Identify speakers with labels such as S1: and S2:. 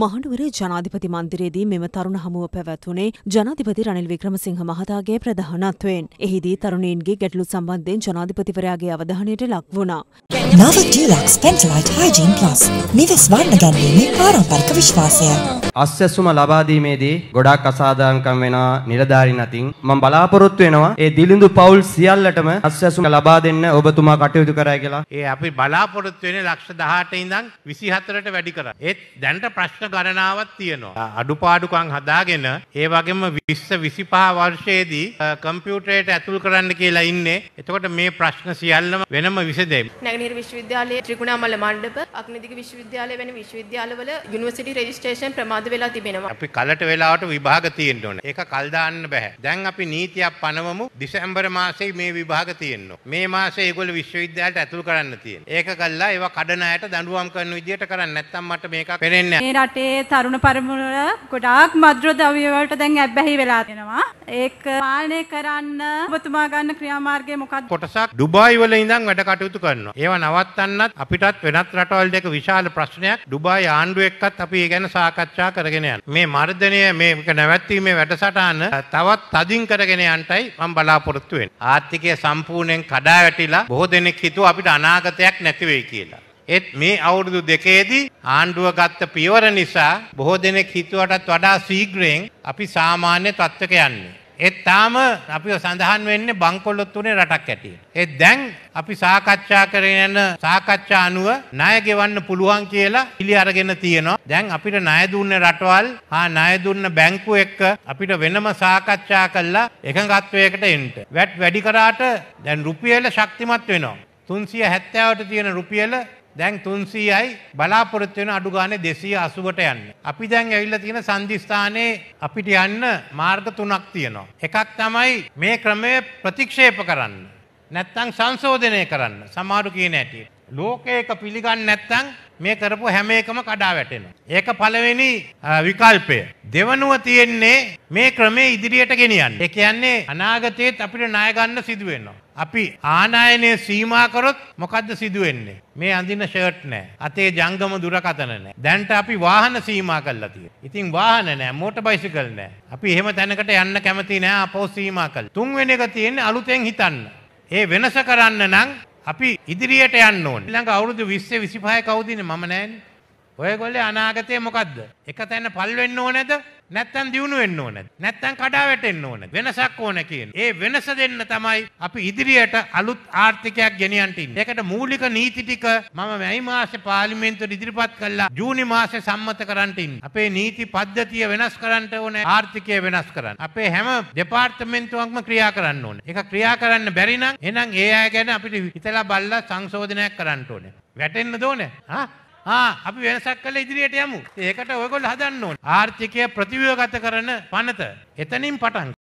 S1: මහනුවර ජනාධිපති මන්දිරයේදී මෙම තරුණ හමුව පැවැත්වුණේ ජනාධිපති රනිල් වික්‍රමසිංහ මහතාගේ ප්‍රධානත්වයෙන්. එහිදී තරුණයින්ගේ ගැටලු සම්බන්ධයෙන් ජනාධිපතිවරයාගේ අවධානයට ලක් වුණා. නව ඩිලක්ස් පෙන්ටලයිට් හයිජීන් ප්ලස් නිවෙස් වර්ණගන්වීමේ පාරම්පරික විශ්වාසය. අස්වැසුම ලබා දීමේදී ගොඩාක් අසාධාරණකම් වෙනවා නිලධාරීන් අතින්. මම බලාපොරොත්තු වෙනවා ඒ දිලිඳු පවුල් සියල්ලටම අස්වැසුම ලබා දෙන්න ඔබතුමා කටයුතු කරයි කියලා. ඒ අපි බලාපොරොත්තු වෙන්නේ ලක්ෂ 18 ඉඳන් 24ට වැඩි කරා. ඒත් දැනට ප්‍රශ්න ගණනාවක් තියෙනවා. අඩුපාඩුකම් හදාගෙන ඒ වගේම 20 25 වර්ෂයේදී කම්පියුටරයට ඇතුල් කරන්න කියලා ඉන්නේ. එතකොට මේ ප්‍රශ්න සියල්ලම වෙනම විසඳෙයි. නැගෙනහිර විශ්වවිද්‍යාලයේ ත්‍රිකුණාමල මණ්ඩප, අග්නිදිග විශ්වවිද්‍යාලය වැනි විශ්වවිද්‍යාලවල යුනිවර්සිටි රෙජිස්ට්‍රේෂන් ප්‍රමාද සම්බන්ධ වෙලා තිබෙනවා. අපි කලට වෙලාවට විභාග තියෙන්න ඕනේ. ඒක කල් දාන්න බෑ. දැන් අපි නීතියක් පනවමු. දෙසැම්බර් මාසේ මේ විභාග තියෙන්න මේ මාසේ ඒගොල්ලෝ විශ්වවිද්‍යාලයට ඇතුළු කරන්න තියෙන. ඒක කළා ඒවා කඩන අයට දඬුවම් කරන විදියට කරන්නේ නැත්නම් මට මේක පේන්නේ නැහැ. මේ රටේ තරුණ පරපුර ගොඩාක් මද්ර ද්‍රව්‍ය වලට දැන් ඇබ්බැහි වෙලා තියෙනවා. ඒක පාලනය කරන්න ඔබතුමා ගන්න ක්‍රියාමාර්ගය මොකක්ද? කොටසක් ඩුබායි වල ඉඳන් වැඩ කටයුතු කරනවා. ඒවා නවත්තන්නත් අපිටත් වෙනත් රටවල් දෙක විශාල ප්‍රශ්නයක්. ඩුබායි ආණ්ඩුව එක්කත් අපි ඒ ගැන සාකච්ඡා දිහා කරගෙන යන. මේ මර්ධනය මේක නැවැත්වීමේ වැඩසටහන තවත් තදින් කරගෙන යන්ටයි මම බලාපොරොත්තු වෙන්නේ. ආර්ථිකය සම්පූර්ණයෙන් කඩා වැටිලා බොහෝ දෙනෙක් හිතුවා අපිට අනාගතයක් නැති වෙයි කියලා. ඒත් මේ අවුරුදු දෙකේදී ආණ්ඩුව ගත්ත පියවර නිසා බොහෝ දෙනෙක් හිතුවටත් වඩා ශීඝ්‍රයෙන් අපි සාමාන්‍ය තත්ත්වක යන්නේ. ඒත් තාම අපිව සඳහන් වෙන්නේ බංකොලොත් උනේ රටක් ඇටියෙ. ඒ දැන් අපි සාකච්ඡා කරගෙන සාකච්ඡා අනුව ණය ගෙවන්න පුළුවන් කියලා පිළි අරගෙන තියෙනවා. දැන් අපිට ණය දුන්න රටවල් හා ණය දුන්න බැංකුව එක්ක අපිට වෙනම සාකච්ඡා කරලා එකඟත්වයකට එන්න. වැට් වැඩි කරාට දැන් රුපියල ශක්තිමත් වෙනවා. තුන්සිය හැත්තෑවට තියෙන රුපියල දැන් තුන්සීයයි බලාපොරොත්තු වෙන අඩු ගානේ 280ට යන්න. අපි දැන් ඇවිල්ලා තියෙන සංදිස්ථානයේ අපිට යන්න මාර්ග තුනක් තියෙනවා. එකක් තමයි මේ ක්‍රමය ප්‍රතික්ෂේප කරන්න. නැත්නම් සංශෝධනය කරන්න. සමහරු කියන හැටියට. ලෝකයක පිළිගන්නේ නැත්නම් මේ කරපු හැම එකම කඩා වැටෙනවා. ඒක පළවෙනි විකල්පය. දෙවනුව තියෙන්නේ මේ ක්‍රමේ ඉදිරියට ගෙනියන්න. ඒ කියන්නේ අනාගතයේත් අපිට ණය ගන්න සිදු වෙනවා. අපි ආනායනය සීමා කරොත් මොකද්ද සිදුවෙන්නේ? මේ අඳින ෂර්ට් නෑ. අතේ ජංගම දුරකථන නෑ. දැන්ට අපි වාහන සීමා කළා තියෙනවා. ඉතින් වාහන නෑ, මෝටර් බයිසිකල් නෑ. අපි එහෙම තැනකට යන්න කැමති නෑ අපෝ සීමා කළා. තුන්වෙනි එක තියෙන්නේ අලුතෙන් හිතන්න. ඒ වෙනස කරන්න නම් අපි ඉදිරියට යන්න ඕනේ. ඊළඟ අවුරුදු 20 25 කවුද ඉන්නේ? මම නෑනේ. ඔයගොල්ලේ අනාගතය මොකද්ද? එක තැන පල් වෙන්න ඕනේද? නැත්තම් දියුණු වෙන්න ඕන. නැත්තම් කඩා වැටෙන්න ඕන. වෙනසක් ඕන කියන. ඒ වෙනස දෙන්න තමයි අපි ඉදිරියට අලුත් ආර්ථිකයක් ගෙනියන්න ඉන්නේ. ඒකට මූලික නීති ටික මම මැයි මාසේ පාර්ලිමේන්තුවට ඉදිරිපත් කළා. ජූනි මාසේ සම්මත කරන්න ඉන්නේ. අපේ නීති පද්ධතිය වෙනස් කරන්න ඕනේ. ආර්ථිකය වෙනස් කරන්න. අපේ හැම දෙපාර්තමේන්තුවක්ම ක්‍රියා කරන්න ඕනේ. ඒක ක්‍රියා කරන්න බැරි නම් එහෙනම් ඒ අය ගැන අපිට හිතලා බලලා සංශෝධනයක් කරන්න ඕනේ. වැටෙන්න දෝනේ. හා අපි වෙනසක් කළ ඉදිරියට යමු. ඒකට ඔයගොල්ලෝ හදන්න ඕනේ. ආර්ථිකය ප්‍රතිව්‍යුහගත කරන පනත. එතනින් පටන්